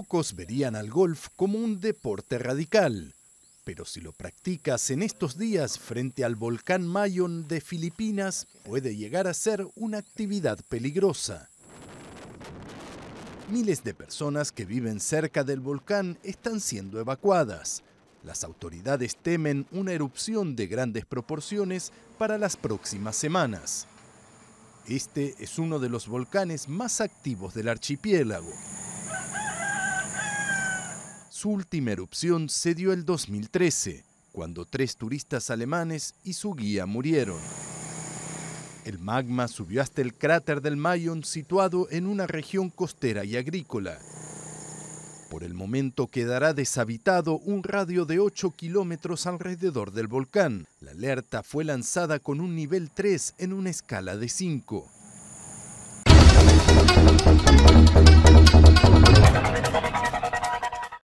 Pocos verían al golf como un deporte radical, pero si lo practicas en estos días frente al volcán Mayon de Filipinas, puede llegar a ser una actividad peligrosa. Miles de personas que viven cerca del volcán están siendo evacuadas. Las autoridades temen una erupción de grandes proporciones para las próximas semanas. Este es uno de los volcanes más activos del archipiélago. Su última erupción se dio el 2013, cuando tres turistas alemanes y su guía murieron. El magma subió hasta el cráter del Mayon situado en una región costera y agrícola. Por el momento quedará deshabitado un radio de 8 kilómetros alrededor del volcán. La alerta fue lanzada con un nivel 3 en una escala de 5.